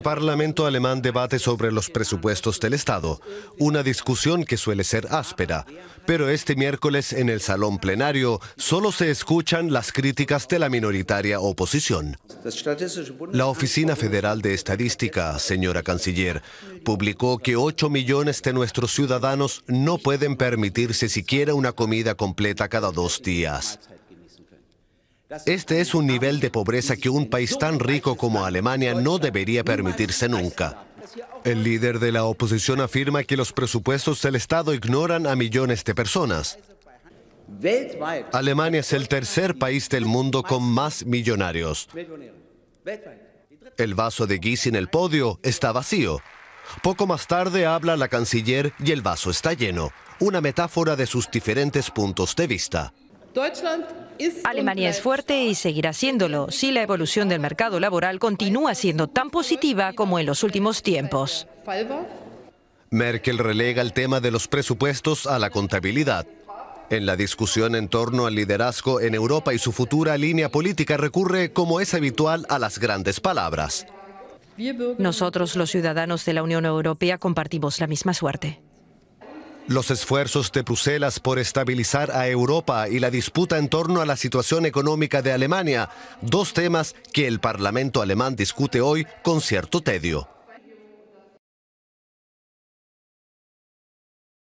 El Parlamento alemán debate sobre los presupuestos del Estado, una discusión que suele ser áspera, pero este miércoles en el salón plenario solo se escuchan las críticas de la minoritaria oposición. La Oficina Federal de Estadística, señora canciller, publicó que 8 millones de nuestros ciudadanos no pueden permitirse siquiera una comida completa cada dos días. Este es un nivel de pobreza que un país tan rico como Alemania no debería permitirse nunca. El líder de la oposición afirma que los presupuestos del Estado ignoran a millones de personas. Alemania es el tercer país del mundo con más millonarios. El vaso de Guis en el podio está vacío. Poco más tarde habla la canciller y el vaso está lleno, una metáfora de sus diferentes puntos de vista. Alemania es fuerte y seguirá siéndolo si la evolución del mercado laboral continúa siendo tan positiva como en los últimos tiempos. Merkel relega el tema de los presupuestos a la contabilidad. En la discusión en torno al liderazgo en Europa y su futura línea política recurre, como es habitual, a las grandes palabras. Nosotros los ciudadanos de la Unión Europea compartimos la misma suerte. Los esfuerzos de Bruselas por estabilizar a Europa y la disputa en torno a la situación económica de Alemania, dos temas que el Parlamento alemán discute hoy con cierto tedio.